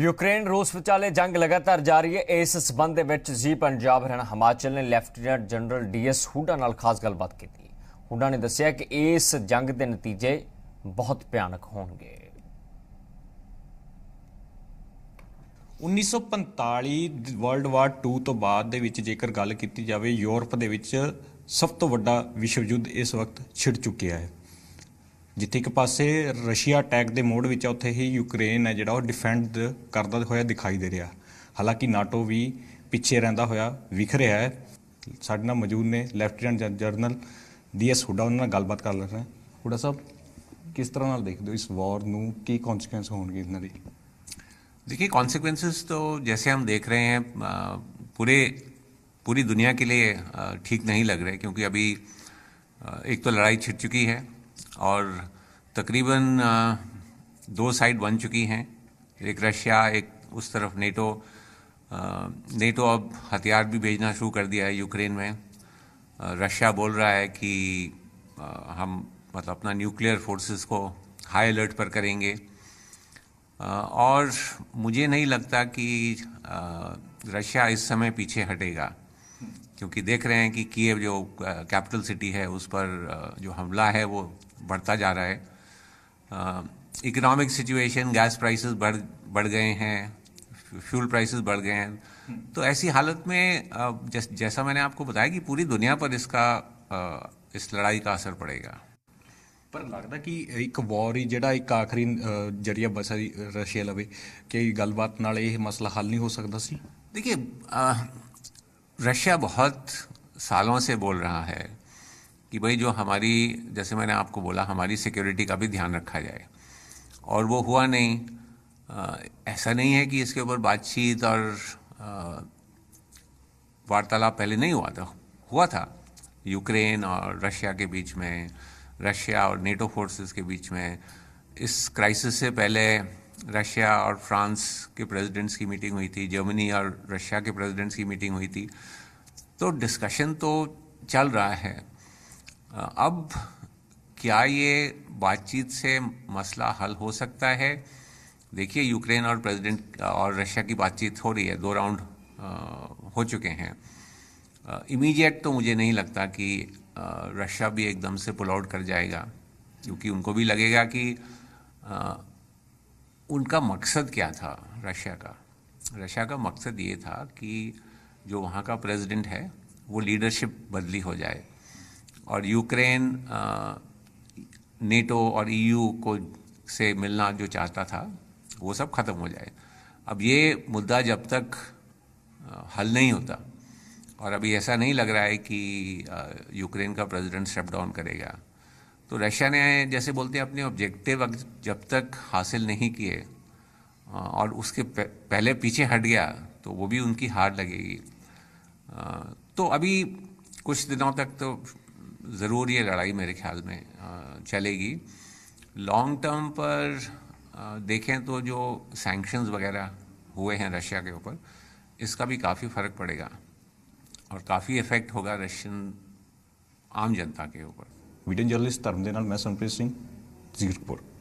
Ukraine ਰੂਸ ਵਿਚਾਲੇ ਜੰਗ ਲਗਾਤਾਰ ਜਾਰੀ ਹੈ ਇਸ ਸਬੰਧ ਦੇ ਵਿੱਚ ਜੀ ਪੰਜਾਬ ਹਰਿਆਣਾ ਹਿਮਾਚਲ ਨੇ ਲੈਫਟੀਨੈਂਟ ਜਨਰਲ ਡੀਐਸ ਹੁੱਡਾ ਨਾਲ ਖਾਸ ਗੱਲਬਾਤ ਕੀਤੀ ਹੁੱਡਾ ਨੇ ਦੱਸਿਆ ਕਿ ਇਸ ਜੰਗ ਦੇ ਨਤੀਜੇ ਬਹੁਤ ਭਿਆਨਕ ਹੋਣਗੇ 1945 ਵਰਲਡ ਵਾਰ 2 ਤੋਂ ਬਾਅਦ ਦੇ ਵਿੱਚ ਜੇਕਰ ਗੱਲ ਕੀਤੀ ਜਾਵੇ ਯੂਰਪ ਦੇ ਵਿੱਚ ਸਭ ਤੋਂ ਵੱਡਾ ਵਿਸ਼ਵ ਯੁੱਧ ਇਸ ਵਕਤ ਛਿੜ ਚੁੱਕਿਆ ਹੈ जिथे एक पास रशिया अटैक के मोड में उत्थे ही यूक्रेन है जोड़ा वो डिफेंड करता हुआ दिखाई दे रहा हालांकि नाटो भी पिछे रहा हुआ रहा है साढ़े ना मौजूद ने lieutenant general D S Hooda उन्होंने गलबात कर लेना हुडा साहब किस तरह ना देख दो इस वॉर में की कॉन्सिक्वेंस हो देखिए कॉन्सिक्वेंस तो जैसे हम देख रहे हैं पूरे पूरी दुनिया के लिए ठीक नहीं लग रहे क्योंकि अभी एक तो लड़ाई छिड़ चुकी है और तकरीबन दो साइड बन चुकी हैं एक रशिया एक उस तरफ नेटो नेटो अब हथियार भी भेजना शुरू कर दिया है यूक्रेन में रशिया बोल रहा है कि हम मतलब अपना न्यूक्लियर फोर्सेस को हाई अलर्ट पर करेंगे और मुझे नहीं लगता कि रशिया इस समय पीछे हटेगा क्योंकि देख रहे हैं कि कीव जो कैपिटल सिटी है उस पर जो हमला है वो बढ़ता जा रहा है इकोनॉमिक सिचुएशन गैस प्राइसेस बढ़ बढ़ गए हैं फ्यूल प्राइसेस बढ़ गए हैं तो ऐसी हालत में जैस, जैसा मैंने आपको बताया कि पूरी दुनिया पर इसका इस लड़ाई का असर पड़ेगा पर लगता कि एक वॉर ही ਜਿਹੜਾ एक आखिरी जरिया ਬਚਾ रशिया लवे कई गलबात ਨਾਲ मसला हल नहीं हो सकता सी देखिए रशिया बहुत सालों से बोल रहा है कि भाई जो हमारी जैसे मैंने आपको बोला हमारी सिक्योरिटी का भी ध्यान रखा जाए और वो हुआ नहीं आ, ऐसा नहीं है कि इसके ऊपर बातचीत और वार्तालाप पहले नहीं हुआ था हुआ था यूक्रेन और रशिया के बीच में रशिया और नेटो फोर्सेस के बीच में इस क्राइसिस से पहले रशिया और फ्रांस के प्रेसिडेंट्स की मीटिंग हुई थी जर्मनी और रशिया के प्रेसिडेंट्स की मीटिंग हुई थी तो डिस्कशन तो चल रहा है अब क्या ये बातचीत से मसला हल हो सकता है देखिए यूक्रेन और प्रेसिडेंट और रशिया की बातचीत हो रही है दो राउंड हो चुके हैं इमीडिएट तो मुझे नहीं लगता कि रशिया भी एकदम से पुल आउट कर जाएगा क्योंकि उनको भी लगेगा कि उनका मकसद क्या था रशिया का रशिया का मकसद ये था कि जो वहाँ का प्रेसिडेंट है वो लीडरशिप बदली हो जाए और यूक्रेन नेटो और ईयू को से मिलना जो चाहता था वो सब ख़त्म हो जाए अब ये मुद्दा जब तक हल नहीं होता और अभी ऐसा नहीं लग रहा है कि यूक्रेन का प्रेसिडेंट स्टेप डाउन करेगा तो रशिया ने जैसे बोलते हैं अपने ऑब्जेक्टिव जब तक हासिल नहीं किए और उसके पहले पीछे हट गया तो वो भी उनकी हार लगेगी तो अभी कुछ दिनों तक तो ज़रूर ये लड़ाई मेरे ख्याल में चलेगी लॉन्ग टर्म पर देखें तो जो सैंक्शंस वगैरह हुए हैं रशिया के ऊपर इसका भी काफ़ी फ़र्क पड़ेगा और काफ़ी इफ़ेक्ट होगा रशियन आम जनता के ऊपर ਵੀਡੀਓ ਜਰਨਲਿਸਟ ਧਰਮ ਦੇ ਨਾਲ ਮੈਂ ਸੰਪ੍ਰੀਤ ਸਿੰਘ ਜ਼ੀਰਕਪੁਰ